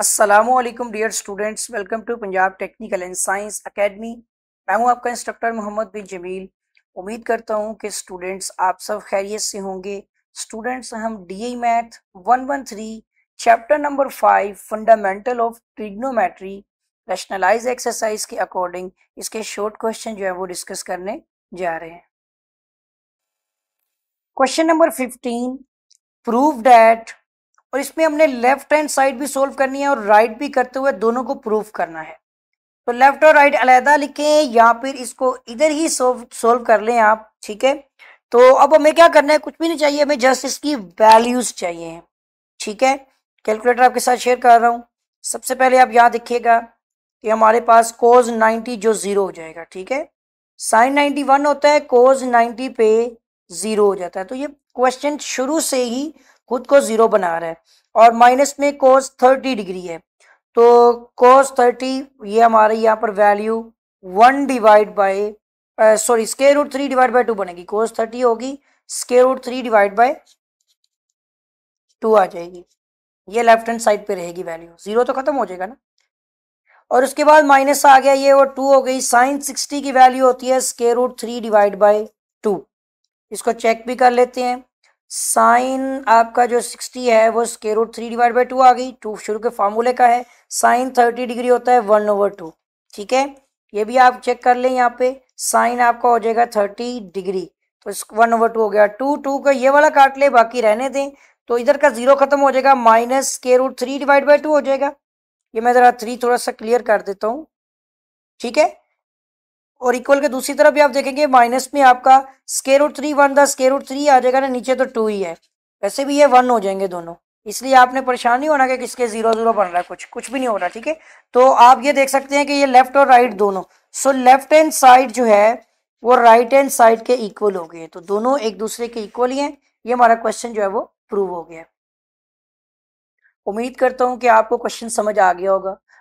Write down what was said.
Aslam dear students welcome to Punjab technical and science academy मैं हूं आपका इंस्ट्रक्टर मोहम्मद बिन जमील उम्मीद करता हूं कि स्टूडेंट्स आप सब खैरियत से होंगे स्टूडेंट्स हम D I math one one three chapter number five fundamental of trigonometry rationalise exercise के अकॉर्डिंग इसके शॉर्ट क्वेश्चन जो है वो डिस्कस करने जा रहे हैं question number fifteen prove that और इसमें हमने लेफ्ट हैंड साइड भी सोल्व करनी है और राइट भी करते हुए दोनों को प्रूफ करना है तो लेफ्ट और राइट अलहदा लिखें या फिर इसको इधर ही सोल्व कर लें आप ठीक है तो अब हमें क्या करना है कुछ भी नहीं चाहिए हमें जस्ट इसकी वैल्यूज चाहिए ठीक है कैलकुलेटर आपके साथ शेयर कर रहा हूँ सबसे पहले आप यहाँ देखिएगा कि हमारे पास कोज 90 जो ज़ीरो हो जाएगा ठीक है साइन 91 होता है कोज 90 पे ज़ीरो हो जाता है तो ये क्वेश्चन शुरू से ही खुद को ज़ीरो बना रहा है और माइनस में कोस थर्टी डिग्री है तो कोस थर्टी ये हमारे यहाँ पर value one divide by sorry square root three divide by two बनेगी कोस थर्टी होगी square root three divide by two आ जाएगी ये लेफ्ट हैंड साइड पे रहेगी वैल्यू जीरो तो खत्म हो जाएगा ना और उसके बाद माइनस आ गया ये और टू हो गई साइन सिक्सटी की वैल्यू होती है square root three divide by two इसको चेक भी कर लेते हैं साइन आपका जो सिक्सटी है वो square root three divide by two आ गई टू शुरू के फार्मूले का है साइन थर्टी डिग्री होता है वन ओवर टू ठीक है ये भी आप चेक कर लें यहाँ पे साइन आपका हो जाएगा थर्टी डिग्री तो वन ओवर टू हो गया टू टू का ये वाला काट ले बाकी रहने दें तो इधर का जीरो खत्म हो जाएगा minus square root three divide by two हो जाएगा ये मैं ज़रा थ्री थोड़ा सा क्लियर कर देता हूँ ठीक है और इक्वल के दूसरी तरफ भी आप देखेंगे माइनस में आपका स्केर रूट थ्री वन था स्केर रूट थ्री आ जाएगा ना नीचे तो टू ही है वैसे भी ये वन हो जाएंगे दोनों इसलिए आपने परेशान नहीं होना कि किसके जीरो जीरो बन रहा है कुछ कुछ भी नहीं हो रहा ठीक है तो आप ये देख सकते हैं कि ये लेफ्ट और राइट दोनों सो लेफ्ट हैंड साइड जो है वो राइट हैंड साइड के इक्वल हो गए तो दोनों एक दूसरे के इक्वल ही हैं ये हमारा क्वेश्चन जो है वो प्रूव हो गया उम्मीद करता हूँ कि आपको क्वेश्चन समझ आ गया होगा